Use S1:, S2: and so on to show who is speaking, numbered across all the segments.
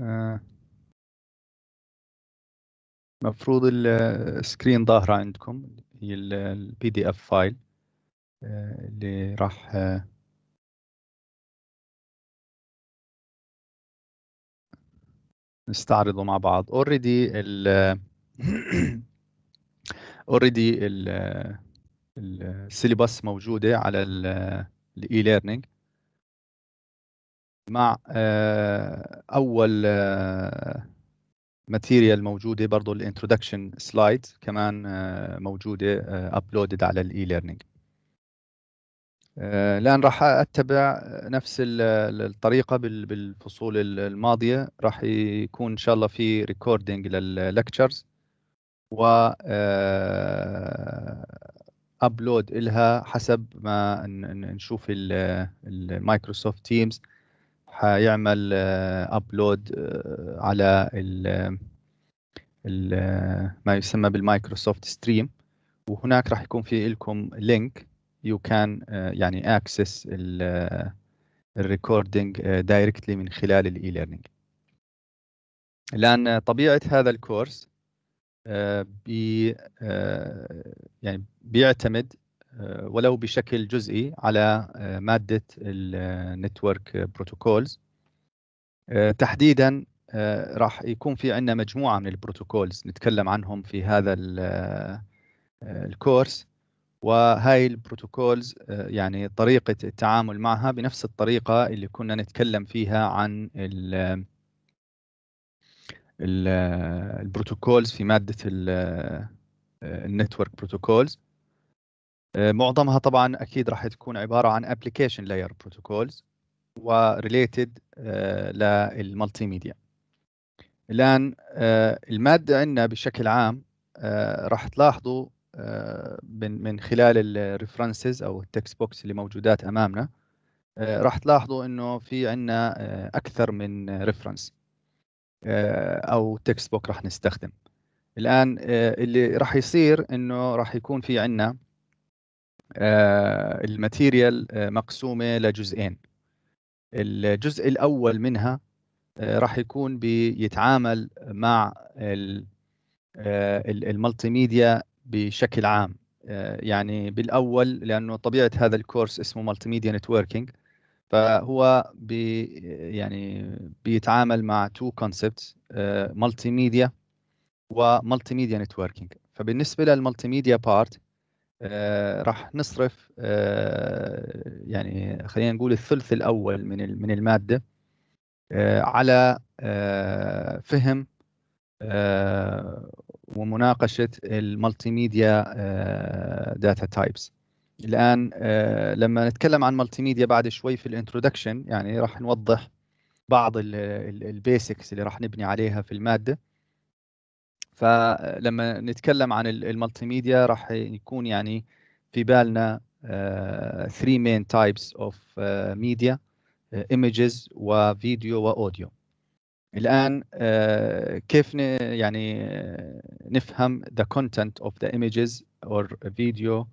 S1: آه.
S2: مفروض السكرين ظاهرة عندكم هي البي دي اف فايل اللي راح آه، نستعرضه مع بعض اوريدي ال اوريدي السيلبس موجودة على الاي ليرنينج e مع آه، اول ماتيريال آه، موجوده برضه الانترودكشن سلايد كمان آه، موجوده ابلودد على الاي ليرنينج الان راح اتبع نفس الطريقه بالفصول الماضيه راح يكون ان شاء الله في ريكوردينج لللكتشرز و ابلود الها حسب ما نشوف المايكروسوفت تيمز حيعمل ابلود آه، آه، على ال ما يسمى بالمايكروسوفت ستريم وهناك راح يكون في لكم لينك يو كان يعني اكسس الريكوردينج دايركتلي من خلال الاي ليرنينج الان طبيعه هذا الكورس آه، بي يعني بيعتمد آه، ولو بشكل جزئي على آه، مادة النتورك بروتوكولز آه، تحديدا راح يكون في عندنا مجموعة من البروتوكولز نتكلم عنهم في هذا الكورس وهاي البروتوكولز يعني طريقة التعامل معها بنفس الطريقة اللي كنا نتكلم فيها عن ال البروتوكولز في مادة النتورك بروتوكولز آه، معظمها طبعا اكيد راح تكون عباره عن ابلكيشن لاير بروتوكولز وريليتد للمالتي ميديا الان آه، الماده عندنا بشكل عام آه، راح تلاحظوا من من خلال الريفرنسز او التكست بوكس اللي موجودات امامنا راح تلاحظوا انه في عندنا اكثر من ريفرنس او تكست بوك راح نستخدم الان اللي راح يصير انه راح يكون في عندنا آه، الماتيريال آه، مقسومه لجزئين الجزء الاول منها آه، راح يكون بيتعامل مع الملتي ميديا بشكل عام يعني بالاول لانه طبيعه هذا الكورس اسمه مالتي ميديا نتوركينج فهو بي يعني بيتعامل مع تو كونسبتس مالتي ميديا ومالتي ميديا نتوركينج فبالنسبه للمالتي ميديا بارت آه، راح نصرف آه، يعني خلينا نقول الثلث الاول من من الماده آه، على فهم ومناقشه المالتي ميديا داتا تايبس الان لما نتكلم عن مالتي ميديا بعد شوي في الانترودكشن يعني راح نوضح بعض البيسكس اللي راح نبني عليها في الماده فلما نتكلم عن المالتي ميديا راح يكون يعني في بالنا 3 مين تايبس اوف ميديا ايمجز وفيديو واوديو الان uh, كيف ن, يعني آه، نفهم the content of the images or video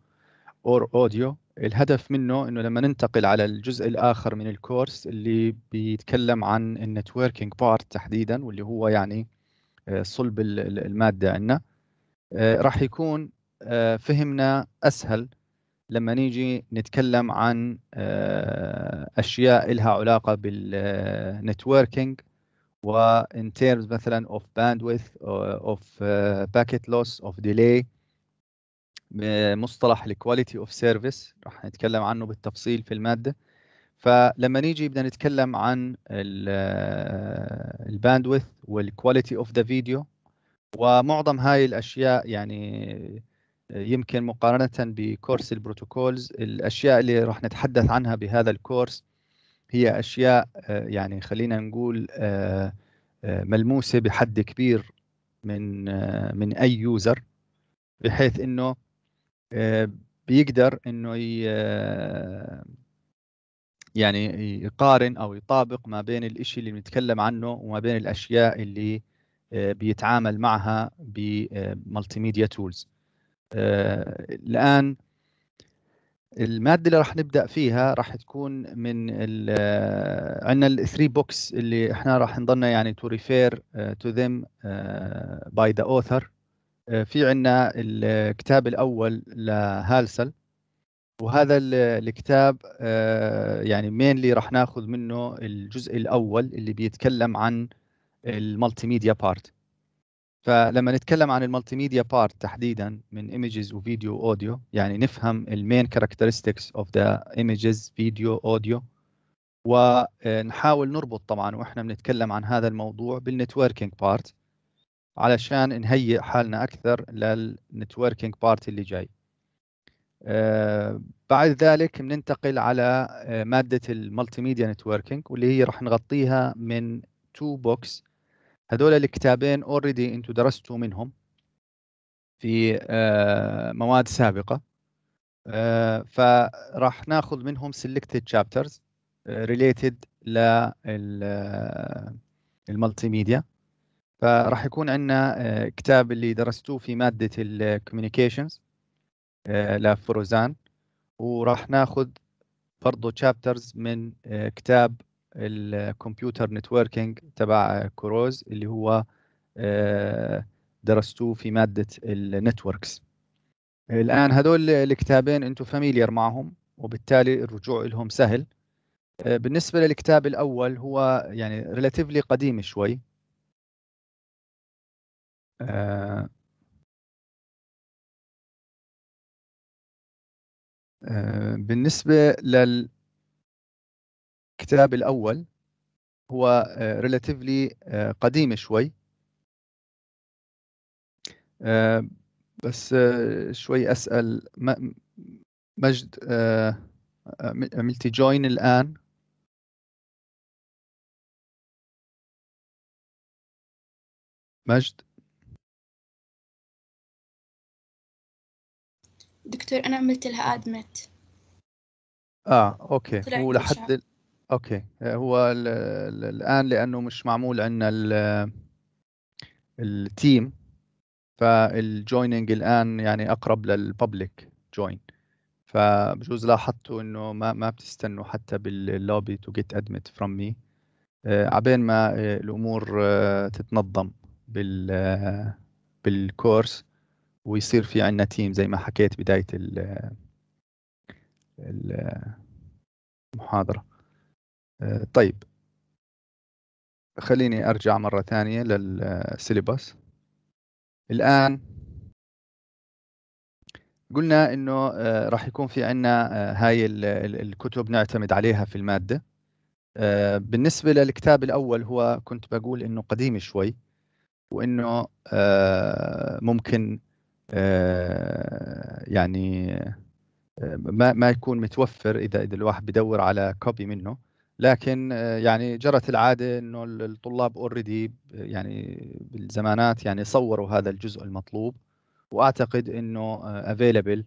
S2: or audio الهدف منه انه لما ننتقل على الجزء الاخر من الكورس اللي بيتكلم عن النتوركينج بارت تحديدا واللي هو يعني آه، صلب الماده عندنا آه، راح يكون آه، فهمنا اسهل لما نيجي نتكلم عن اشياء لها علاقه بالنتوركينج وان terms مثلا of bandwidth of packet loss of delay مصطلح الكواليتي اوف سيرفيس راح نتكلم عنه بالتفصيل في الماده فلما نيجي بدنا نتكلم عن آه، الباندويث والكواليتي اوف ذا فيديو ومعظم هاي الاشياء يعني آه، يمكن مقارنه بكورس البروتوكولز الاشياء اللي راح نتحدث عنها بهذا الكورس هي اشياء آه، يعني خلينا نقول ملموسه بحد كبير من من اي يوزر بحيث انه بيقدر انه يعني يقارن او يطابق ما بين الشيء اللي بنتكلم عنه وما بين الاشياء اللي آه، بيتعامل معها بمالتي ميديا تولز الان الماده اللي راح نبدا فيها راح تكون من آه، عندنا الثري بوكس اللي احنا راح نضلنا يعني تو ريفير تو ذيم باي ذا اوثر في عندنا الكتاب آه، الاول لهالسل وهذا الكتاب آه، يعني اللي راح ناخذ منه الجزء الاول اللي بيتكلم عن المالتي ميديا بارت فلما نتكلم عن المالتي ميديا بارت تحديدا من ايمجز وفيديو اوديو يعني نفهم المين كاركترستكس اوف ذا ايمجز فيديو اوديو ونحاول آه، نربط طبعا واحنا بنتكلم عن هذا الموضوع بالنتوركينج بارت علشان نهيئ حالنا اكثر للنتوركينج بارت اللي جاي آه، بعد ذلك بننتقل على آه، مادة المالتي ميديا نتوركينج واللي هي راح نغطيها من تو بوكس هذول الكتابين اوريدي انتم درستوا منهم في آه، مواد سابقة فراح ناخذ منهم selected chapters related للمالتي ميديا فراح يكون عندنا كتاب اللي درستوه في مادة الكوميونيكيشنز آه، لفروزان وراح ناخذ برضه تشابترز من آه، كتاب الكمبيوتر نتوركينج تبع كوروز اللي هو آه، درستوه في مادة النتوركس الآن هدول الكتابين أنتم فاميليار معهم وبالتالي الرجوع لهم سهل بالنسبة للكتاب الأول هو يعني ريلاتيفلي قديم شوي آه، بالنسبة للكتاب الأول هو ريلاتيفلي آه، آه، قديم شوي بس شوي أسأل مجد عملتي جوين الآن
S1: مجد دكتور أنا عملت لها أدمت
S2: اه اوكي هو لحد ال... اوكي هو ال... ال... الان لانه مش معمول عندنا ال... التيم فالجويننج الان يعني اقرب للببليك جوين فبجوز لاحظتوا انه ما ما بتستنوا حتى باللوبي تو جيت ادمت فروم مي عبين ما آه، الامور آه، تتنظم بال آه، بالكورس ويصير في عندنا تيم زي ما حكيت بداية المحاضرة آه، طيب خليني أرجع مرة ثانية للسيليبس الآن قلنا إنه آه، راح يكون في عندنا آه، هاي الكتب نعتمد عليها في المادة بالنسبة للكتاب الأول هو كنت بقول إنه قديم شوي وإنه ممكن آه، يعني آه، ما ما يكون متوفر اذا اذا الواحد بدور على كوبي منه لكن آه، يعني جرت العاده انه الطلاب اوريدي يعني بالزمانات يعني صوروا هذا الجزء المطلوب واعتقد انه افيلبل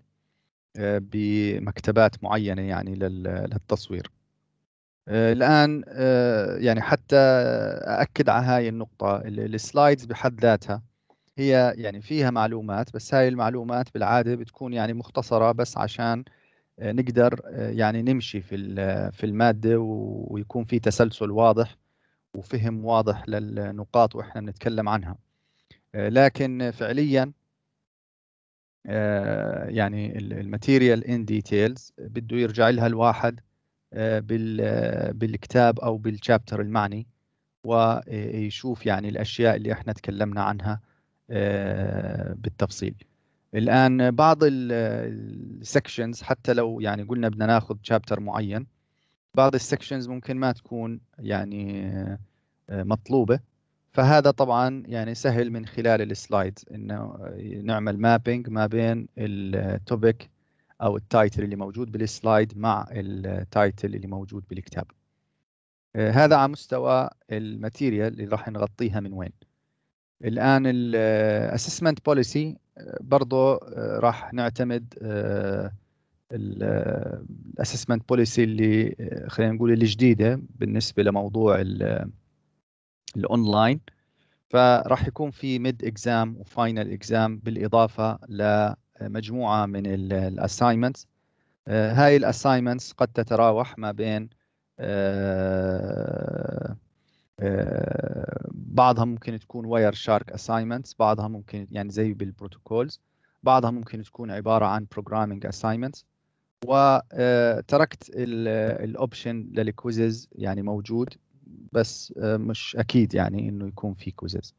S2: بمكتبات معينه يعني للتصوير الان يعني حتى اكد على هاي النقطه السلايدز بحد ذاتها هي يعني فيها معلومات بس هاي المعلومات بالعاده بتكون يعني مختصره بس عشان آه، نقدر آه، يعني نمشي في آه، في الماده ويكون في تسلسل واضح وفهم واضح للنقاط واحنا بنتكلم عنها لكن فعليا يعني الماتيريال ان ديتيلز بده يرجع لها الواحد بالكتاب او بالشابتر المعني ويشوف يعني الاشياء اللي احنا تكلمنا عنها آه، بالتفصيل الان بعض السكشنز حتى لو يعني قلنا بدنا ناخذ شابتر معين بعض السكشنز ممكن ما تكون يعني آه، مطلوبه فهذا طبعا يعني سهل من خلال السلايد انه نعمل مابينج ما بين التوبيك او التايتل اللي موجود بالسلايد مع التايتل اللي موجود بالكتاب آه، هذا على مستوى الماتيريال اللي راح نغطيها من وين الان الاسسمنت بوليسي برضه راح نعتمد آه، الاسسمنت آه، بوليسي اللي آه، خلينا نقول الجديده بالنسبه لموضوع الاونلاين فراح يكون في ميد اكزام وفاينل اكزام بالاضافه لمجموعه من الاساينمنتس هاي الاساينمنتس قد تتراوح ما بين آه، بعضها ممكن تكون واير شارك اساينمنتس بعضها ممكن يعني زي بالبروتوكولز بعضها ممكن تكون عباره عن بروجرامينج اساينمنتس وتركت الاوبشن للكويزز يعني موجود بس آه، مش اكيد يعني انه يكون في كويزز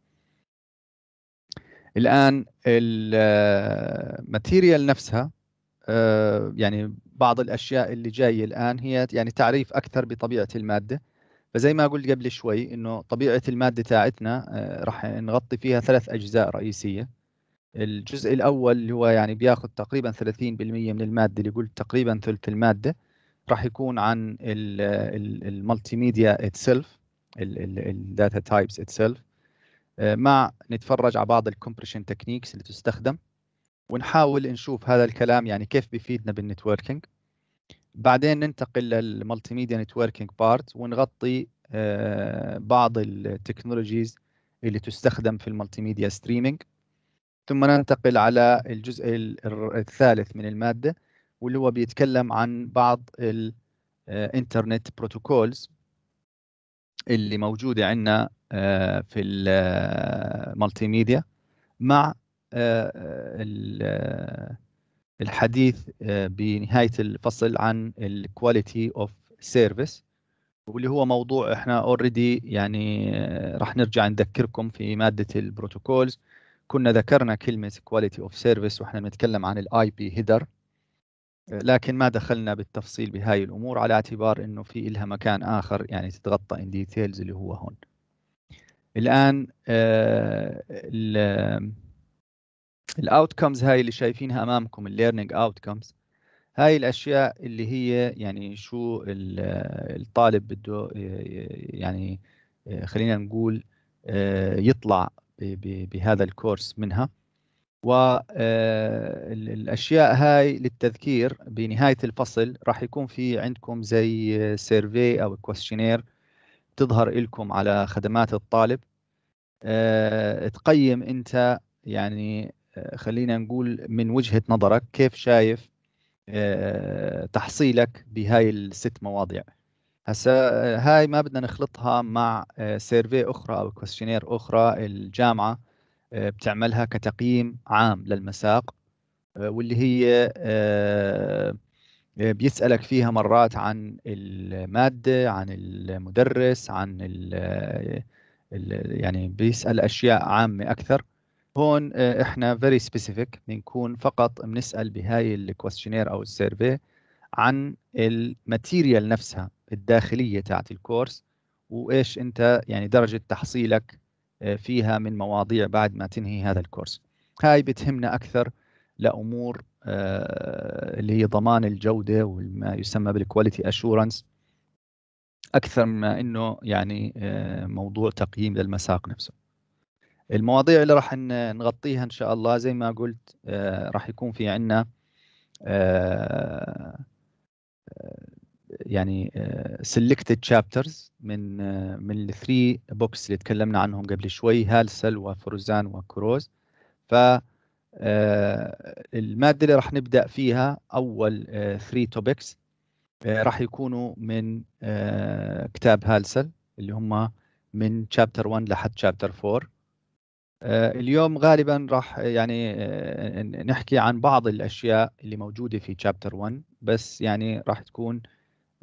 S2: الان الماتيريال آه، نفسها يعني بعض الاشياء اللي جايه الان هي يعني تعريف اكثر بطبيعه الماده فزي ما قلت قبل شوي انه طبيعه الماده تاعتنا آه، راح نغطي فيها ثلاث اجزاء رئيسيه الجزء الاول اللي هو يعني بياخذ تقريبا 30% من الماده اللي قلت تقريبا ثلث الماده راح يكون عن المالتي ميديا اتسلف الداتا تايبس اتسلف مع نتفرج على بعض الكومبريشن تكنيكس اللي تستخدم ونحاول نشوف هذا الكلام يعني كيف بيفيدنا بالنتوركينج بعدين ننتقل للمالتي ميديا نتوركينج بارت ونغطي آه، بعض التكنولوجيز اللي تستخدم في المالتي ميديا ستريمينج ثم ننتقل على الجزء الثالث من المادة واللي هو بيتكلم عن بعض الانترنت آه، بروتوكولز اللي موجودة عندنا آه، في المالتي ميديا مع الحديث آه، بنهايه الفصل عن الكواليتي اوف سيرفيس واللي هو موضوع احنا اوريدي يعني آه، راح نرجع نذكركم في ماده البروتوكولز كنا ذكرنا كلمه كواليتي اوف سيرفيس واحنا بنتكلم عن الاي بي هيدر لكن ما دخلنا بالتفصيل بهاي الامور على اعتبار انه في لها مكان اخر يعني تتغطى ان ديتيلز اللي هو هون الان آه الاوتكمز هاي اللي شايفينها امامكم الليرنينج اوتكمز هاي الاشياء اللي هي يعني شو الطالب بده آه، يعني آه، خلينا نقول آه، يطلع بهذا الكورس منها والاشياء هاي للتذكير بنهايه الفصل راح يكون في عندكم زي سيرفي او كويشنير تظهر لكم على خدمات الطالب تقيم انت يعني آه، خلينا نقول من وجهه نظرك كيف شايف آه، تحصيلك بهاي الست مواضيع هسا آه، هاي ما بدنا نخلطها مع سيرفي اخرى او كويستشنير اخرى الجامعه بتعملها كتقييم عام للمساق واللي هي بيسألك فيها مرات عن المادة عن المدرس عن ال يعني بيسأل أشياء عامة أكثر هون آه، احنا فيري سبيسيفيك بنكون فقط بنسال بهاي الكويشنير او السيرفي عن الماتيريال نفسها الداخليه تاعت الكورس وايش انت يعني درجه تحصيلك آه، فيها من مواضيع بعد ما تنهي هذا الكورس هاي بتهمنا اكثر لامور آه، اللي هي ضمان الجوده وما يسمى بالكواليتي اشورنس اكثر ما انه يعني موضوع تقييم للمساق نفسه المواضيع اللي راح نغطيها ان شاء الله زي ما قلت آه، راح يكون في عندنا آه، يعني سيلكتد آه، شابترز من من الثري بوكس اللي تكلمنا عنهم قبل شوي هالسل وفروزان وكروز ف الماده اللي راح نبدا فيها اول ثري توبكس راح يكونوا من كتاب هالسل اللي هم من شابتر 1 لحد شابتر 4 آه، اليوم غالبا راح يعني آه، نحكي عن بعض الاشياء اللي موجوده في شابتر 1 بس يعني راح تكون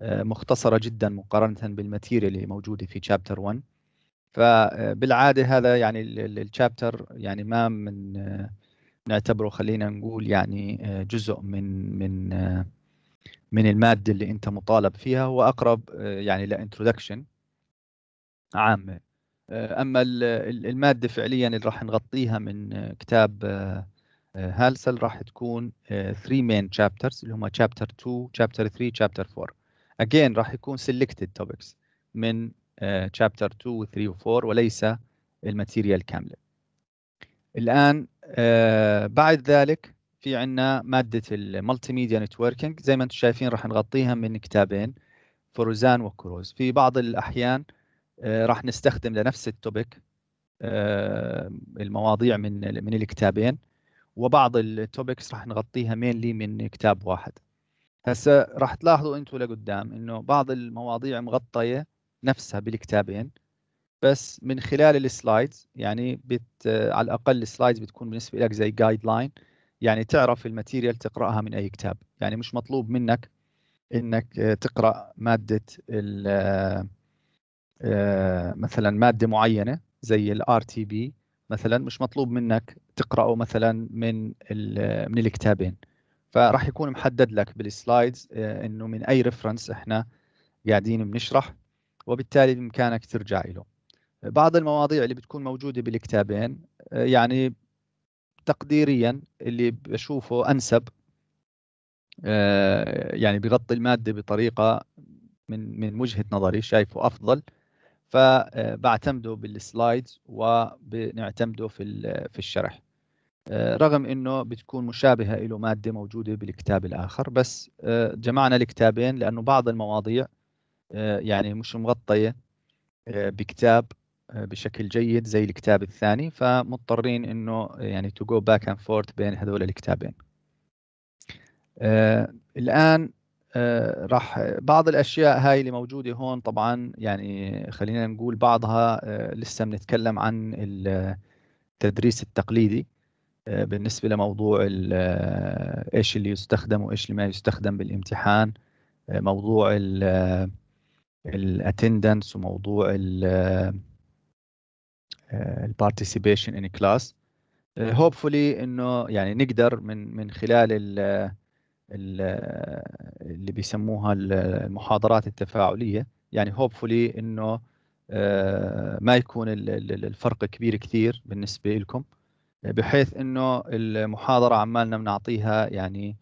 S2: آه، مختصره جدا مقارنه بالماتيريال اللي موجوده في شابتر 1 فبالعاده هذا يعني الشابتر يعني ما من نعتبره خلينا نقول يعني جزء من من من الماده اللي انت مطالب فيها هو اقرب يعني لانترودكشن عامه آه، اما الماده فعليا اللي راح نغطيها من آه، كتاب آه، هالسل راح تكون 3 مين تشابترز اللي هم تشابتر 2 تشابتر 3 تشابتر 4 اجين راح يكون سيلكتد توبكس من تشابتر 2 و 3 و 4 وليس الماتيريال كامله الان بعد ذلك في عندنا ماده المالتي ميديا نتوركينج زي ما انتم شايفين راح نغطيها من كتابين فروزان وكروز في بعض الاحيان آه، راح نستخدم لنفس التوبيك آه، المواضيع من من الكتابين وبعض التوبكس راح نغطيها مينلي من كتاب واحد هسه راح تلاحظوا انتم لقدام انه بعض المواضيع مغطيه نفسها بالكتابين بس من خلال السلايدز يعني بت على الاقل السلايدز بتكون بالنسبه لك زي جايد لاين يعني تعرف الماتيريال تقراها من اي كتاب يعني مش مطلوب منك انك آه، تقرا ماده آه، مثلا ماده معينه زي الار تي بي مثلا مش مطلوب منك تقراه مثلا من من الكتابين فراح يكون محدد لك بالسلايدز آه، انه من اي ريفرنس احنا قاعدين بنشرح وبالتالي بامكانك ترجع له بعض المواضيع اللي بتكون موجوده بالكتابين آه، يعني تقديريا اللي بشوفه انسب يعني بغطي الماده بطريقه من من وجهه نظري شايفه افضل فبعتمده بالسلايدز وبنعتمده في في الشرح آه، رغم انه بتكون مشابهه له ماده موجوده بالكتاب الاخر بس آه، جمعنا الكتابين لانه بعض المواضيع آه، يعني مش مغطيه بكتاب بشكل جيد زي الكتاب الثاني فمضطرين انه يعني تو جو باك اند فورت بين هذول الكتابين. الان آه، راح بعض الاشياء هاي اللي موجوده هون طبعا يعني خلينا نقول بعضها آه، لسه بنتكلم عن التدريس التقليدي آه، بالنسبه لموضوع ايش اللي يستخدم وايش اللي ما يستخدم بالامتحان موضوع الاتندنس وموضوع البارتيسيبيشن ان كلاس هوبفولي انه يعني نقدر من من خلال اللي بيسموها المحاضرات التفاعليه يعني هوبفولي انه آه، ما يكون الفرق كبير كثير بالنسبه لكم بحيث انه المحاضره عمالنا بنعطيها يعني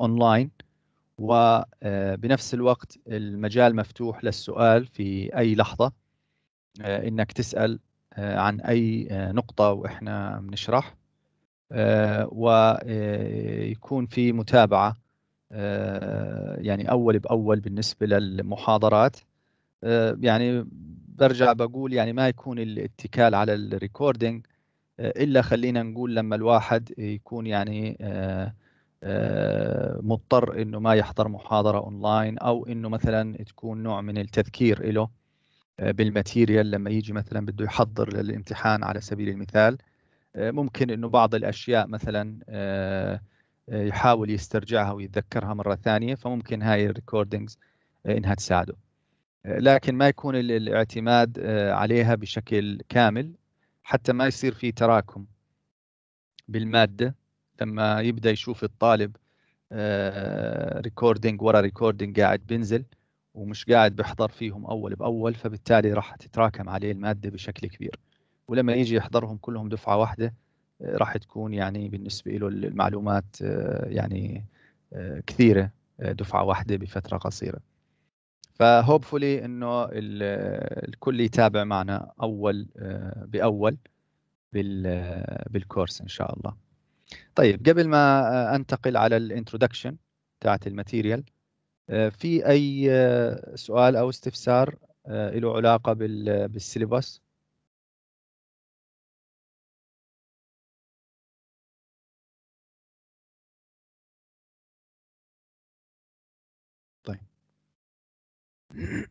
S2: اونلاين آه، وبنفس آه، الوقت المجال مفتوح للسؤال في اي لحظه انك تسال عن اي نقطه واحنا بنشرح ويكون آه، في متابعه آه، يعني اول باول بالنسبه للمحاضرات آه، يعني برجع بقول يعني ما يكون الاتكال على الريكوردينج الا خلينا نقول لما الواحد يكون يعني مضطر انه ما يحضر محاضره اونلاين او انه مثلا تكون نوع من التذكير له بالماتيريال لما يجي مثلا بده يحضر للامتحان على سبيل المثال آه، ممكن انه بعض الاشياء مثلا آه، آه، يحاول يسترجعها ويتذكرها مره ثانيه فممكن هاي الريكوردينجز انها تساعده لكن ما يكون الاعتماد عليها بشكل كامل حتى ما يصير في تراكم بالماده لما يبدا يشوف الطالب ريكوردينج ورا ريكوردينج قاعد بينزل ومش قاعد بيحضر فيهم اول باول فبالتالي راح تتراكم عليه الماده بشكل كبير ولما يجي يحضرهم كلهم دفعه واحده آه، راح تكون يعني بالنسبه له المعلومات آه، يعني آه، كثيره دفعه واحده بفتره قصيره فهوبفولي انه الكل يتابع معنا اول باول بالكورس ان شاء الله طيب قبل ما انتقل على الانترودكشن تاعت الماتيريال في اي سؤال او استفسار له علاقه بالسيلبس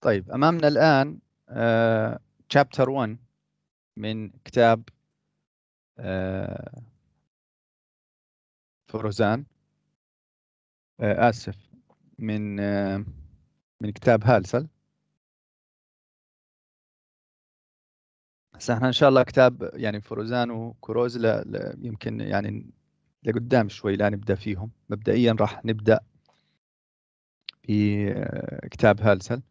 S2: طيب أمامنا الآن تشابتر uh, 1 من كتاب آه، فروزان آه، آسف من آه، من كتاب هالسل احنا ان شاء الله كتاب يعني فروزان وكروز لا لا يمكن يعني لقدام شوي لا نبدا فيهم مبدئيا راح نبدا بكتاب آه، هالسل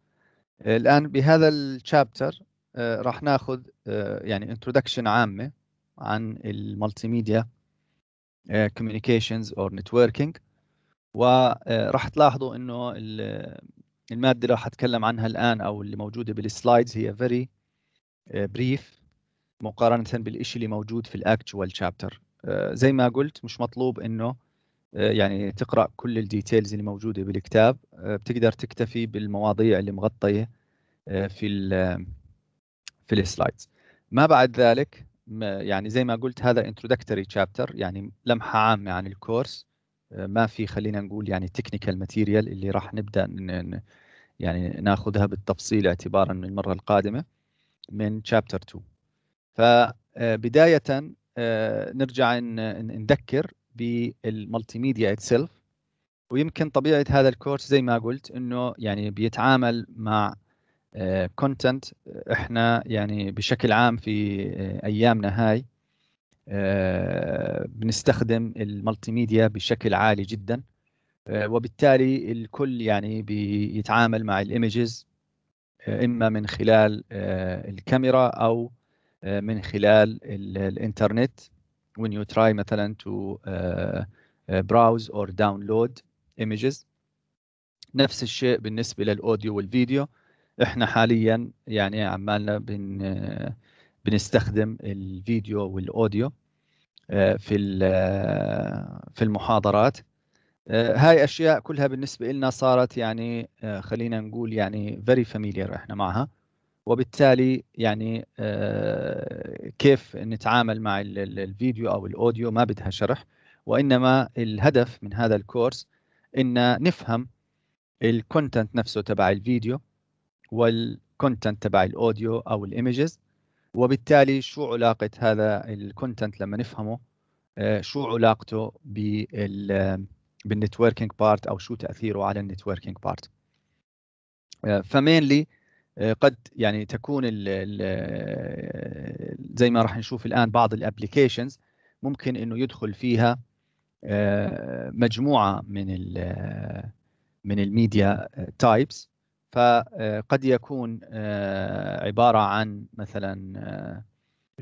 S2: الان بهذا الشابتر آه، راح ناخذ يعني انترودكشن عامه عن المالتي ميديا كوميونيكيشنز اور نتوركينج وراح تلاحظوا انه الماده اللي راح اتكلم عنها الان او اللي موجوده بالسلايدز هي فيري بريف آه، مقارنه بالشيء اللي موجود في الاكتشوال آه، شابتر زي ما قلت مش مطلوب انه آه، يعني تقرا كل الديتيلز اللي موجوده بالكتاب بتقدر تكتفي بالمواضيع اللي مغطيه في الـ في السلايدز ما بعد ذلك يعني زي ما قلت هذا introductory chapter يعني لمحه عامه عن الكورس ما في خلينا نقول يعني تكنيكال ماتيريال اللي راح نبدا يعني ناخذها بالتفصيل اعتبارا من المره القادمه من شابتر 2 فبدايه نرجع نذكر بالمالتي ميديا اتسلف ويمكن طبيعه هذا الكورس زي ما قلت انه يعني بيتعامل مع كونتنت آه، احنا يعني بشكل عام في آه، ايامنا هاي آه، بنستخدم الملتي ميديا بشكل عالي جدا آه، وبالتالي الكل يعني بيتعامل مع الايمجز آه، اما من خلال الكاميرا او من خلال الانترنت when you try مثلا to browse or download images نفس الشيء بالنسبه للاوديو والفيديو احنا حاليا يعني عمالنا بن بنستخدم الفيديو والاوديو آه، في آه، في المحاضرات آه، هاي اشياء كلها بالنسبه لنا صارت يعني خلينا نقول يعني فيري فاميليار احنا معها وبالتالي يعني كيف نتعامل مع الفيديو او الاوديو ما بدها شرح وانما الهدف من هذا الكورس ان نفهم الكونتنت نفسه تبع الفيديو والكونتنت تبع الاوديو او الايمجز وبالتالي شو علاقه هذا الكونتنت لما نفهمه آه، شو علاقته بال بالنتوركينج بارت او شو تاثيره على النتوركينج بارت فمينلي قد يعني تكون ال الـ زي ما راح نشوف الان بعض الابلكيشنز ممكن انه يدخل فيها آه، مجموعه من الـ آه، من الميديا تايبس فقد يكون آه، عبارة عن مثلا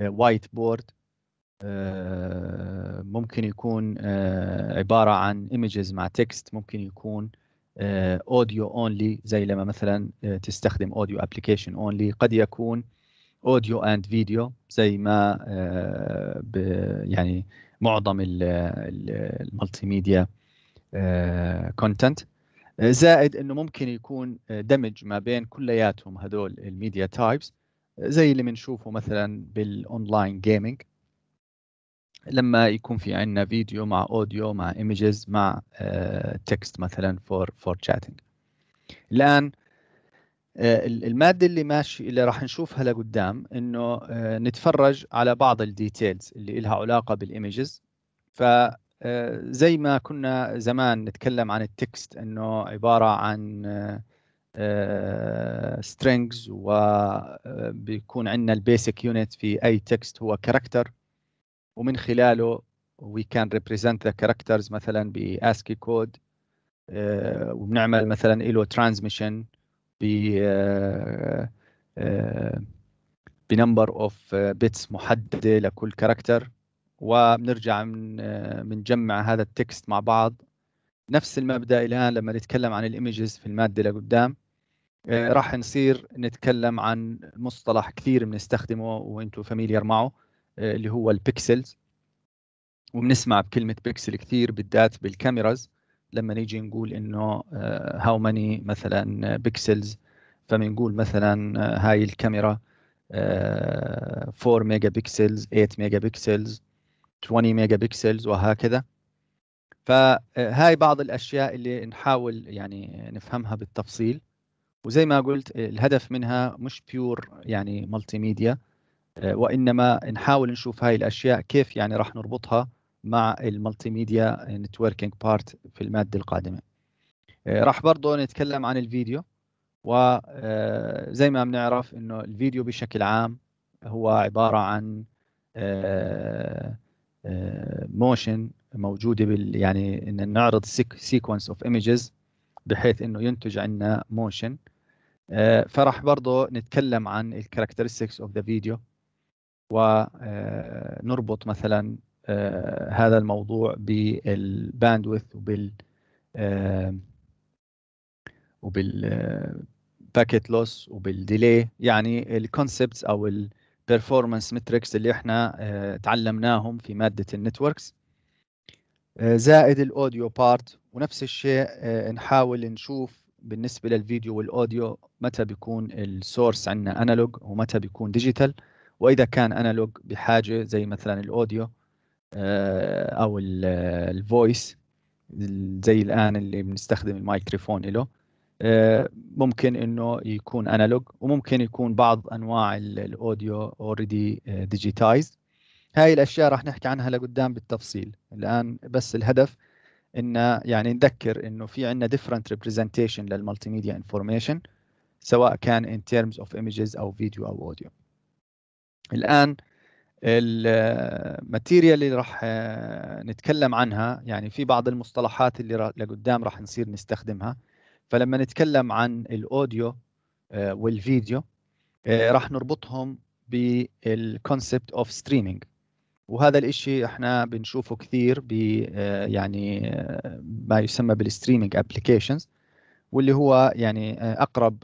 S2: وايت آه، بورد آه، ممكن يكون عبارة عن images مع تكست ممكن يكون اوديو اونلي زي لما مثلا تستخدم اوديو ابلكيشن اونلي قد يكون اوديو اند فيديو زي ما يعني معظم المالتي ميديا كونتنت uh, زائد انه ممكن يكون دمج ما بين كلياتهم هذول الميديا تايبس زي اللي بنشوفه مثلا بالاونلاين جيمنج لما يكون في عندنا فيديو مع اوديو مع ايمجز مع تكست آه، مثلا فور فور تشاتنج الان آه، الماده اللي ماشي اللي راح نشوفها لقدام انه آه، نتفرج على بعض الديتيلز اللي لها علاقه بالايمجز ف آه، زي ما كنا زمان نتكلم عن التكست انه عباره عن سترينجز آه، آه، وبيكون عندنا البيسك يونت في اي تكست هو كاركتر ومن خلاله وي كان ريبريزنت ذا كاركترز مثلا باسكي كود وبنعمل مثلا له ترانزميشن ب بنمبر اوف بيتس محدده لكل كاركتر وبنرجع بنجمع هذا التكست مع بعض نفس المبدا الان لما نتكلم عن الايمجز في الماده لقدام آه، راح نصير نتكلم عن مصطلح كثير بنستخدمه وانتم فاميليار معه آه، اللي هو البيكسلز وبنسمع بكلمه بيكسل كثير بالذات بالكاميراز لما نيجي نقول انه هاو آه، ماني مثلا بيكسلز فبنقول مثلا هاي الكاميرا 4 ميجا بيكسلز 8 ميجا بيكسلز 20 ميجا بكسلز وهكذا فهاي آه، بعض الاشياء اللي نحاول يعني نفهمها بالتفصيل وزي ما قلت آه، الهدف منها مش بيور يعني ملتي ميديا آه، وانما نحاول نشوف هاي الاشياء كيف يعني راح نربطها مع الملتي ميديا نتوركينج بارت في الماده القادمه راح برضه نتكلم عن الفيديو وزي ما بنعرف انه الفيديو بشكل عام هو عباره عن موشن موجوده بال يعني ان نعرض سيكونس اوف ايمجز بحيث انه ينتج عنا موشن آه، فراح برضه نتكلم عن الكاركترستكس اوف ذا فيديو ونربط مثلا آه، هذا الموضوع بالباندوث وبال آه، وبال وبالباكيت لوس وبالديلي يعني الكونسبتس او performance metrics اللي احنا آه، تعلمناهم في ماده النتوركس آه، زائد الاوديو بارت ونفس الشيء آه، نحاول نشوف بالنسبه للفيديو والاوديو متى بيكون السورس عندنا انالوج ومتى بيكون ديجيتال واذا كان انالوج بحاجه زي مثلا الاوديو او الفويس زي الان اللي بنستخدم المايكروفون له آه، ممكن انه يكون انالوج وممكن يكون بعض انواع الاوديو اوريدي آه، ديجيتايزد هاي الاشياء راح نحكي عنها لقدام بالتفصيل الان بس الهدف ان يعني نذكر انه في عندنا ديفرنت ريبريزنتيشن للمالتي ميديا انفورميشن سواء كان ان تيرمز اوف ايمجز او فيديو او اوديو الان الماتيريال آه، اللي راح نتكلم عنها يعني في بعض المصطلحات اللي لقدام راح نصير نستخدمها فلما نتكلم عن الاوديو آه، والفيديو آه، راح نربطهم بالكونسبت اوف ستريمينج وهذا الاشي احنا بنشوفه كثير ب آه، يعني ما يسمى بالستريمينج ابلكيشنز واللي هو يعني اقرب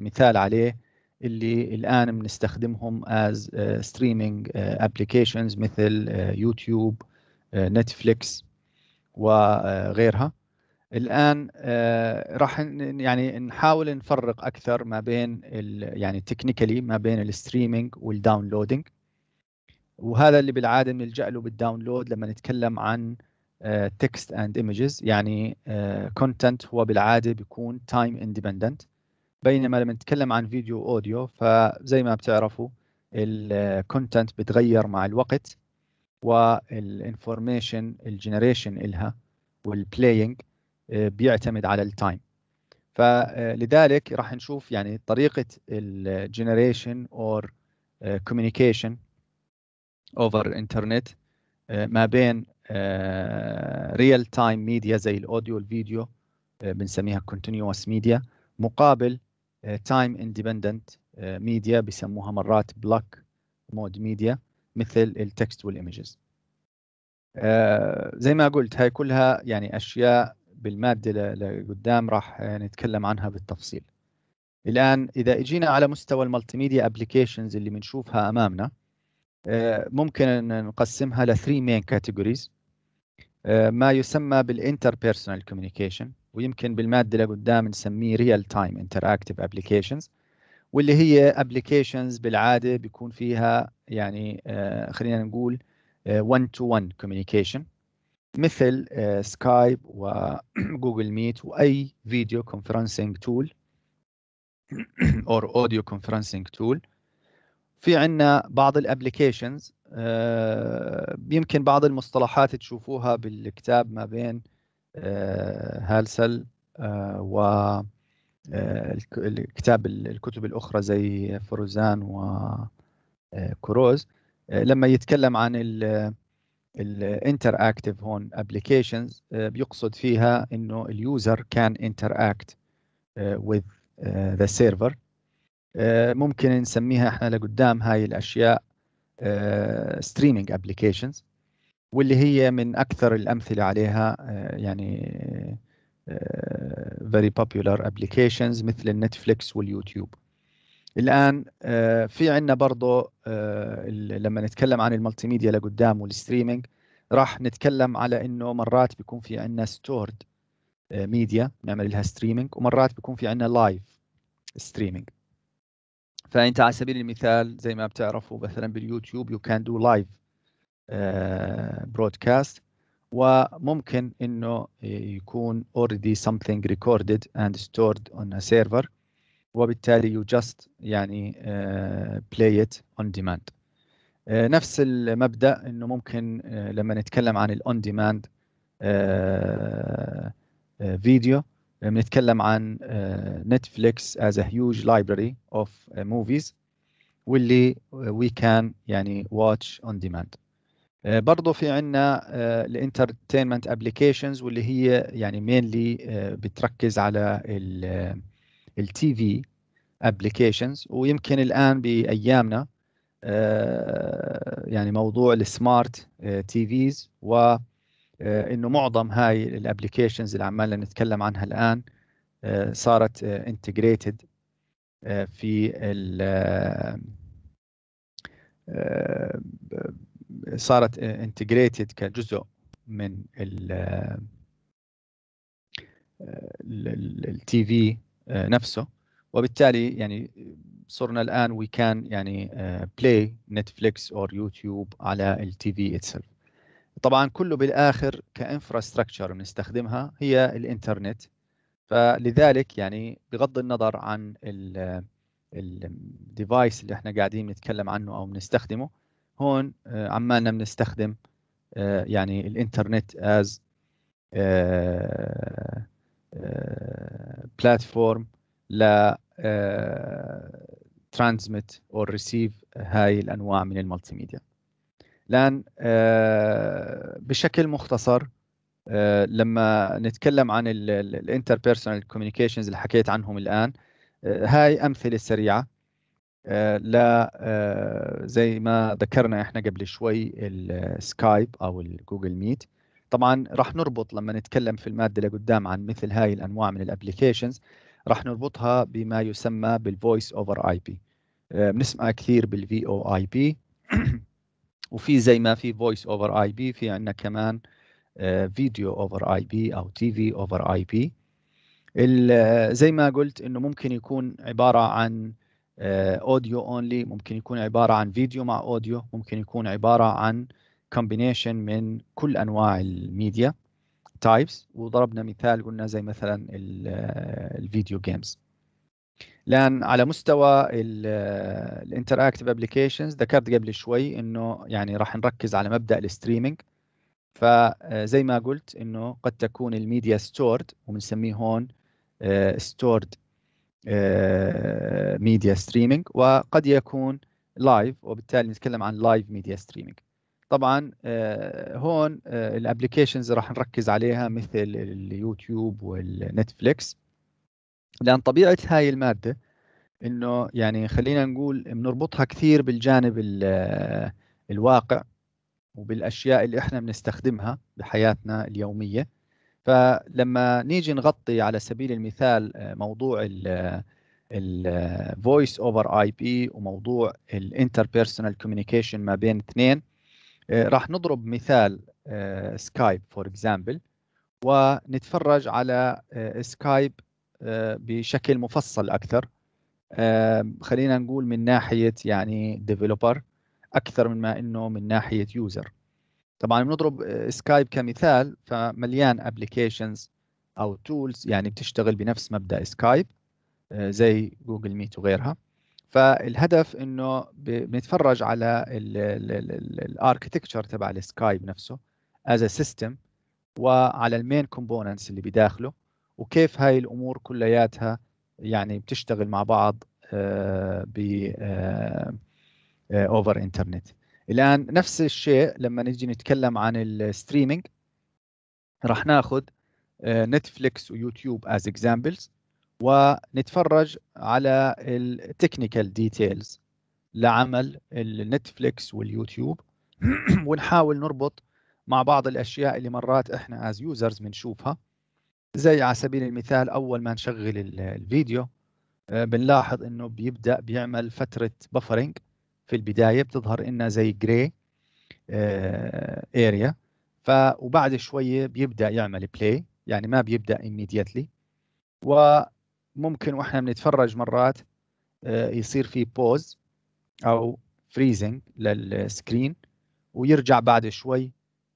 S2: مثال عليه اللي الان بنستخدمهم از ستريمينج ابلكيشنز مثل يوتيوب نتفليكس وغيرها الان آه، راح يعني نحاول نفرق اكثر ما بين يعني تكنيكالي ما بين الستريمينج والداونلودينج وهذا اللي بالعاده بنلجا له بالداونلود لما نتكلم عن تكست اند ايمجز يعني كونتنت آه، هو بالعاده بيكون تايم اندبندنت بينما لما نتكلم عن فيديو اوديو فزي ما بتعرفوا الكونتنت آه، بتغير مع الوقت والانفورميشن الجنريشن الها والبلاينج آه، بيعتمد على التايم فلذلك آه، راح نشوف يعني طريقه الجنريشن اور كوميونيكيشن اوفر انترنت ما بين ريال تايم ميديا زي الاوديو والفيديو آه، بنسميها كونتينيوس ميديا مقابل تايم اندبندنت ميديا بسموها مرات بلوك مود ميديا مثل التكست والايمجز زي ما قلت هاي كلها يعني اشياء بالماده لقدام راح نتكلم عنها بالتفصيل الان اذا اجينا على مستوى الملتي ميديا ابلكيشنز اللي بنشوفها امامنا آه، ممكن نقسمها ل 3 مين كاتيجوريز ما يسمى بالانتر بيرسونال كوميونيكيشن ويمكن بالماده لقدام نسميه ريال تايم انتراكتيف ابلكيشنز واللي هي ابلكيشنز بالعاده بيكون فيها يعني آه، خلينا نقول 1 تو 1 كوميونيكيشن مثل سكايب وجوجل ميت واي فيديو كونفرنسينج تول اور اوديو كونفرنسينج تول في عندنا بعض الابلكيشنز آه، يمكن بعض المصطلحات تشوفوها بالكتاب ما بين هالسل آه، آه، و الكتاب الكتب الاخرى زي فروزان وكروز لما يتكلم عن الانتر اكتف هون ابلكيشنز آه، بيقصد فيها انه اليوزر كان انتر اكت وذ ذا سيرفر ممكن نسميها احنا لقدام هاي الاشياء ستريمينج آه، ابلكيشنز واللي هي من اكثر الامثله عليها آه، يعني فيري بوبولار ابلكيشنز مثل النتفليكس واليوتيوب الان آه، في عندنا برضه آه، لما نتكلم عن الملتي ميديا لقدام والستريمينج راح نتكلم على انه مرات بيكون في عندنا ستورد ميديا نعمل لها ستريمينج ومرات بيكون في عندنا لايف ستريمينج فانت على سبيل المثال زي ما بتعرفوا مثلا باليوتيوب يو كان دو لايف برودكاست وممكن انه يكون اوريدي something recorded and stored on a server وبالتالي you just يعني uh, play it on demand uh, نفس المبدا انه ممكن uh, لما نتكلم عن الاون ديماند فيديو بنتكلم عن نتفليكس از a huge library of movies واللي we can يعني watch on demand برضه في عندنا الانترتينمنت ابلكيشنز واللي هي يعني مينلي بتركز على التي في ابلكيشنز ويمكن الان بايامنا آه، يعني موضوع السمارت تي فيز و آه، انه معظم هاي الابلكيشنز اللي عمالنا نتكلم عنها الان آه، صارت انتجريتد في ال صارت انتجريتد كجزء من التي في آه، نفسه وبالتالي يعني صرنا الان وي كان يعني بلاي نتفليكس اور يوتيوب على التي في اتسلف طبعا كله بالاخر كانفراستراكشر بنستخدمها هي الانترنت فلذلك يعني بغض النظر عن الديفايس آه، اللي احنا قاعدين نتكلم عنه او بنستخدمه هون آه، عمالنا بنستخدم يعني الانترنت از بلاتفورم آه، ل ترانزميت او ريسيف هاي الانواع من المالتي ميديا الان آه، بشكل مختصر آه، لما نتكلم عن بيرسونال كوميونيكيشنز اللي حكيت عنهم الان هاي امثله سريعه لا زي ما ذكرنا احنا قبل شوي السكايب او الجوجل ميت طبعا راح نربط لما نتكلم في الماده لقدام عن مثل هاي الانواع من الابلكيشنز راح نربطها بما يسمى بالفويس اوفر اي بي بنسمع كثير بالفي او اي بي وفي زي ما في فويس اوفر اي بي في عندنا كمان فيديو اوفر اي بي او تي في اوفر اي بي زي ما قلت انه ممكن يكون عباره عن اوديو آه، اونلي ممكن يكون عباره عن فيديو مع اوديو ممكن يكون عباره عن كومبينيشن من كل انواع الميديا تايبس وضربنا مثال قلنا زي مثلا الفيديو جيمز آه، الان على مستوى الانتراكتيف ابلكيشنز آه، ذكرت قبل شوي انه يعني راح نركز على مبدا الستريمينج فزي آه، ما قلت انه قد تكون الميديا ستورد وبنسميه هون ستورد ميديا ستريمينج وقد يكون لايف وبالتالي نتكلم عن لايف ميديا ستريمينج طبعا آه، هون آه، الابلكيشنز راح نركز عليها مثل اليوتيوب والنتفليكس لان طبيعه هاي الماده انه يعني خلينا نقول بنربطها كثير بالجانب آه، الواقع وبالاشياء اللي احنا بنستخدمها بحياتنا اليوميه فلما نيجي نغطي على سبيل المثال موضوع الفويس اوفر اي بي وموضوع بيرسونال كوميونيكيشن ما بين اثنين آه، راح نضرب مثال سكايب فور اكزامبل ونتفرج على سكايب آه، آه، بشكل مفصل اكثر خلينا نقول من ناحيه يعني ديفلوبر اكثر من ما انه من ناحيه يوزر طبعا بنضرب سكايب كمثال فمليان ابلكيشنز او تولز يعني بتشتغل بنفس مبدا سكايب زي جوجل ميت وغيرها فالهدف انه بنتفرج على الاركتكتشر تبع السكايب نفسه از سيستم وعلى المين كومبوننتس اللي بداخله وكيف هاي الامور كلياتها يعني بتشتغل مع بعض آه، ب اوفر آه، انترنت الان نفس الشيء لما نيجي نتكلم عن الستريمينج راح ناخذ نتفليكس ويوتيوب از اكزامبلز ونتفرج على التكنيكال ديتيلز لعمل النتفليكس واليوتيوب ونحاول نربط مع بعض الاشياء اللي مرات احنا از يوزرز بنشوفها زي على سبيل المثال اول ما نشغل الفيديو آه، بنلاحظ انه بيبدا بيعمل فتره بفرنج في البدايه بتظهر انها زي جراي اريا آه، ف وبعد شويه بيبدا يعمل بلاي يعني ما بيبدا immediately و ممكن واحنا بنتفرج مرات آه، يصير في بوز او فريزنج للسكرين ويرجع بعد شوي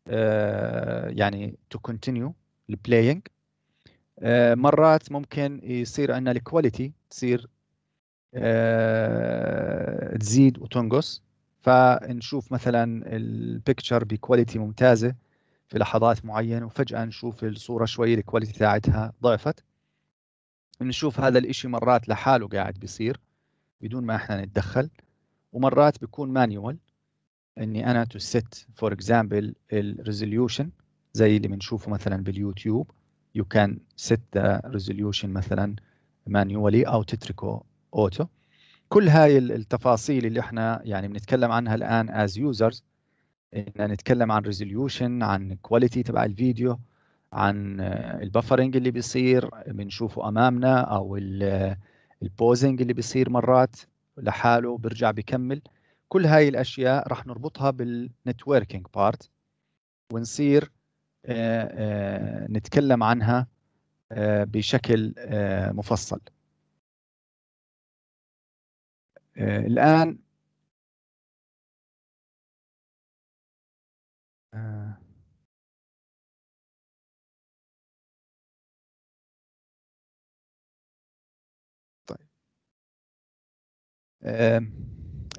S2: آه، يعني تو كونتينيو البلاينج مرات ممكن يصير عندنا الكواليتي تصير آه، تزيد وتنقص فنشوف مثلا البيكتشر بكواليتي ممتازه في لحظات معينه وفجاه نشوف الصوره شوي الكواليتي تاعتها ضعفت نشوف هذا الإشي مرات لحاله قاعد بيصير بدون ما احنا نتدخل ومرات بيكون مانيوال اني انا تو سيت فور اكزامبل الريزوليوشن زي اللي بنشوفه مثلا باليوتيوب يو كان سيت ذا ريزوليوشن مثلا مانيوالي او تتركه اوتو كل هاي التفاصيل اللي احنا يعني بنتكلم عنها الان از يوزرز ان نتكلم عن ريزوليوشن عن كواليتي تبع الفيديو عن البفرنج اللي بيصير بنشوفه امامنا او البوزنج اللي بيصير مرات لحاله بيرجع بكمل كل هاي الاشياء راح نربطها بالنتوركينج بارت ونصير آه، آه، نتكلم عنها آه، بشكل مفصل الان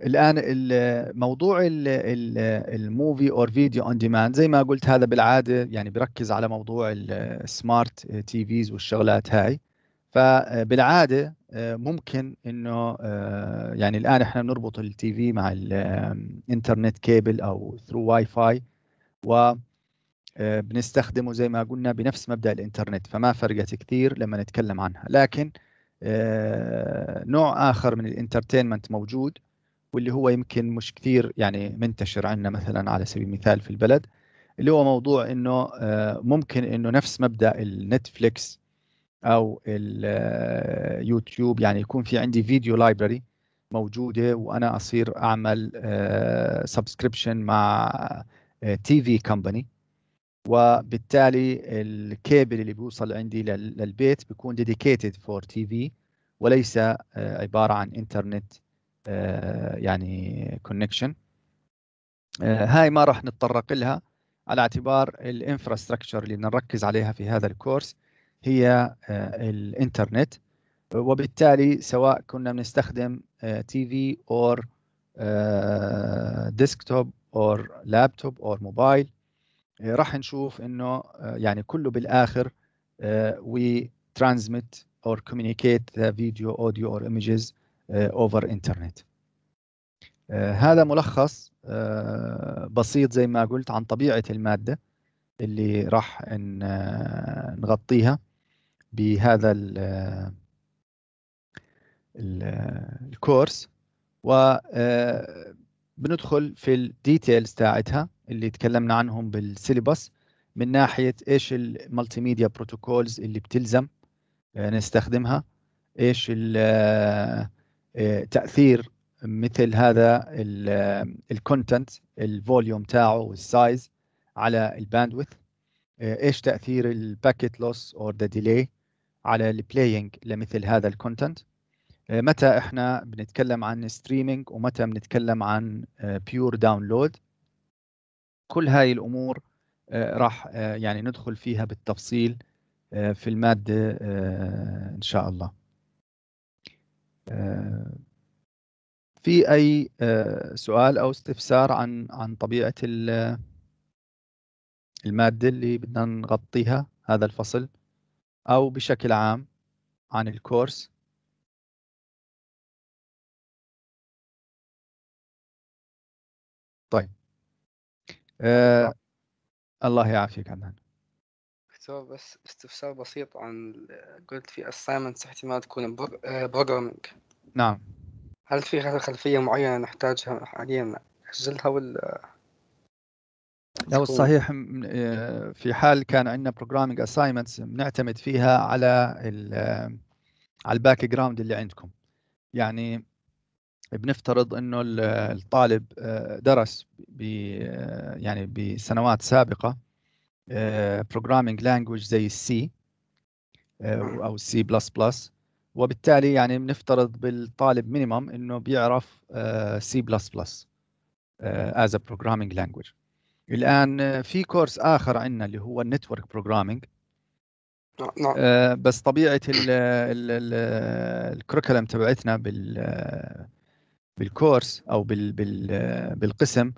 S2: الان موضوع الموفي اور فيديو اون ديماند زي ما قلت هذا بالعاده يعني بركز على موضوع السمارت تي فيز والشغلات هاي فبالعاده آه، آه، ممكن انه آه، يعني الان احنا بنربط التي في مع الانترنت كيبل او ثرو واي فاي و بنستخدمه زي ما قلنا بنفس مبدا الانترنت فما فرقت كثير لما نتكلم عنها لكن آه، نوع اخر من الانترتينمنت موجود واللي هو يمكن مش كثير يعني منتشر عندنا مثلا على سبيل المثال في البلد اللي هو موضوع انه آه، ممكن انه نفس مبدا النتفليكس او اليوتيوب آه، يعني يكون في عندي فيديو لايبرري موجوده وانا اصير اعمل سبسكريبشن مع تي في كومباني وبالتالي الكيبل اللي بيوصل عندي للبيت بيكون فور تي في وليس آه، عبارة عن انترنت آه، يعني كونكشن آه، هاي ما راح نتطرق لها على اعتبار الانفراستراكشر اللي بدنا نركز عليها في هذا الكورس هي الانترنت وبالتالي سواء كنا بنستخدم تي في اور ديسكتوب اور لابتوب اور موبايل آه، راح نشوف انه آه، يعني كله بالاخر وي ترانزميت اور communicate the video, audio or images آه، over internet. هذا ملخص بسيط زي ما قلت عن طبيعة المادة اللي راح نغطيها بهذا الكورس وبندخل في الديتيلز تاعتها اللي تكلمنا عنهم بالسيلبس من ناحيه ايش المالتي ميديا بروتوكولز اللي بتلزم آه، نستخدمها ايش آه، آه، تاثير مثل هذا الكونتنت الفوليوم تاعه والسايز على الباندويث ايش تاثير الباكيت لوس أو ذا ديلي على البلاينج لمثل هذا الكونتنت متى احنا بنتكلم عن ستريمينج ومتى بنتكلم عن بيور داونلود كل هاي الامور آه، راح آه، يعني ندخل فيها بالتفصيل آه، في الماده ان شاء الله في اي سؤال او استفسار عن عن طبيعه الماده اللي بدنا نغطيها هذا الفصل او بشكل عام عن الكورس آه،, آه الله يعافيك عدنان بس استفسار بسيط عن قلت في assignments احتمال تكون بروجرامينج آه، نعم هل في خلفية معينة نحتاجها حاليا نأجلها ولا لو الصحيح آه، في حال كان عندنا بروجرامينج assignments بنعتمد فيها على على الباك جراوند اللي عندكم يعني بنفترض انه الطالب آه، درس ب آه، يعني بسنوات سابقه بروجرامينج آه، لانجويج زي السي نعم. او السي بلس بلس وبالتالي يعني بنفترض بالطالب مينيمم انه بيعرف سي بلس بلس از بروجرامينج لانجويج الان في كورس اخر عندنا اللي هو نعم. النتورك بروجرامينج بس طبيعه الكريكولم تبعتنا بال بالكورس او بال بال بالقسم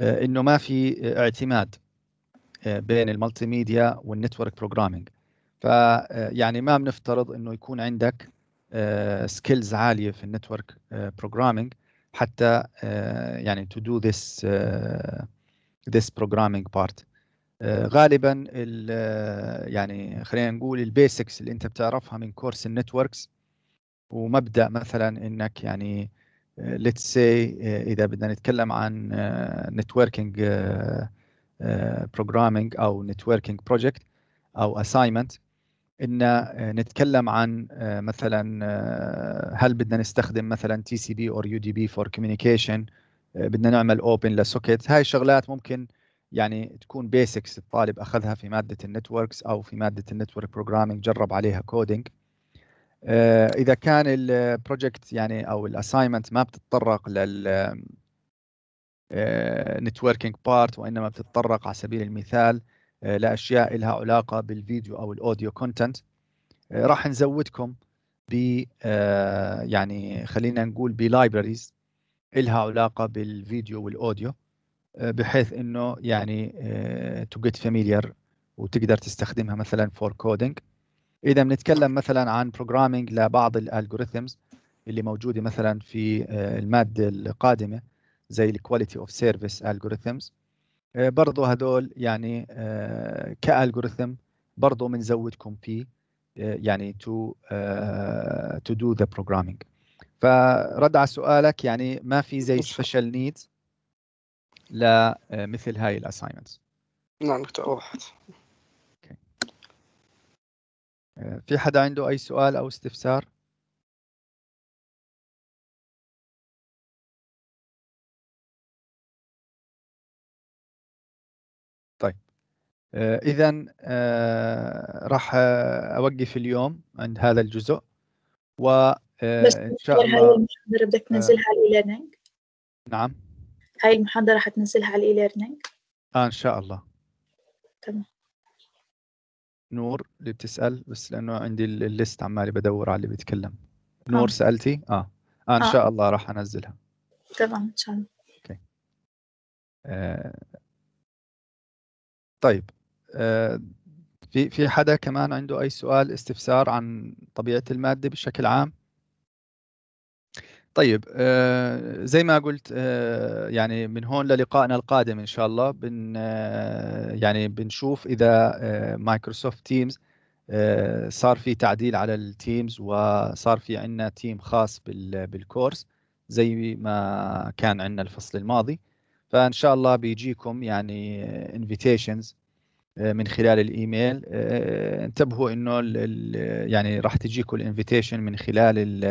S2: آه، انه ما في اعتماد آه، بين المالتي ميديا والنتورك بروجرامينج فيعني آه، ما بنفترض انه يكون عندك سكيلز عاليه في النتورك بروجرامينج حتى يعني تو دو ذس ذس بروجرامينج بارت غالبا يعني خلينا نقول البيسكس اللي انت بتعرفها من كورس النتوركس ومبدا مثلا انك يعني ليتس uh, سي uh, اذا بدنا نتكلم عن نتوركينج uh, بروجرامينج او نتوركينج بروجكت او اساينمنت ان نتكلم عن مثلا هل بدنا نستخدم مثلا تي سي UDP for يو دي بي فور كوميونيكيشن بدنا نعمل اوبن لسوكيت هاي الشغلات ممكن يعني تكون بيسكس الطالب اخذها في ماده النتوركس او في ماده النتورك بروجرامينج جرب عليها كودينج آه، اذا كان البروجكت يعني او الاساينمنت ما بتتطرق لل نتوركينج آه، بارت وانما بتتطرق على سبيل المثال آه، لاشياء لها علاقه بالفيديو او الاوديو كونتنت راح نزودكم ب يعني خلينا نقول بلايبرريز لها علاقه بالفيديو والاوديو بحيث انه يعني تو جيت فاميليار وتقدر تستخدمها مثلا فور كودينج اذا بنتكلم مثلا عن بروجرامينج لبعض الالجوريثمز اللي موجوده مثلا في آه، الماده القادمه زي الكواليتي اوف سيرفيس الجوريثمز برضه هدول يعني كالجوريثم برضه بنزودكم فيه يعني تو تو دو ذا بروجرامينج فرد على سؤالك يعني ما في زي سبيشال نيدز لمثل هاي الاساينمنتس نعم وضحت آه، في حدا عنده أي سؤال أو استفسار؟ طيب آه، إذا آه، راح أوقف اليوم عند هذا الجزء وإن شاء الله هاي
S1: المحاضرة بدك تنزلها على الإيليرنينج؟ نعم هاي المحاضرة حتنزلها على الإيليرنينج؟
S2: آه إن شاء الله تمام نور اللي بتسال بس لانه عندي الليست عمالي بدور على اللي بيتكلم نور آه. سالتي اه آه ان آه. شاء الله راح انزلها
S1: تمام ان شاء الله
S2: اوكي آه. طيب آه. في في حدا كمان عنده اي سؤال استفسار عن طبيعه الماده بشكل عام طيب آه، زي ما قلت آه، يعني من هون للقائنا القادم ان شاء الله بن آه، يعني بنشوف اذا مايكروسوفت تيمز صار في تعديل على التيمز وصار في عندنا تيم خاص بالكورس زي ما كان عندنا الفصل الماضي فان شاء الله بيجيكم يعني انفيتيشنز من خلال الايميل انتبهوا انه يعني راح تجيكم الانفيتيشن من خلال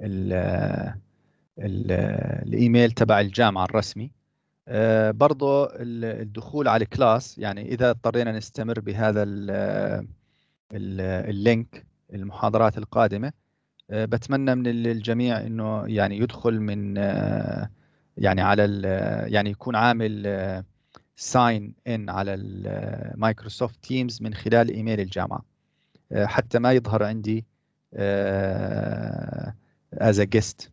S2: الايميل تبع الجامعه الرسمي آه، برضو الدخول على الكلاس يعني اذا اضطرينا نستمر بهذا اللينك المحاضرات القادمه آه، بتمنى من الجميع انه يعني يدخل من آه، يعني على يعني يكون عامل ساين ان على المايكروسوفت تيمز من خلال ايميل الجامعه حتى ما يظهر عندي از ا جيست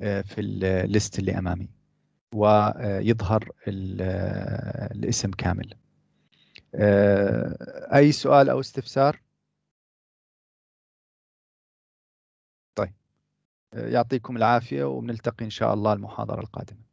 S2: في الليست اللي امامي ويظهر آه، الاسم كامل آه، اي سؤال او استفسار طيب آه، يعطيكم العافيه ونلتقي ان شاء الله المحاضره القادمه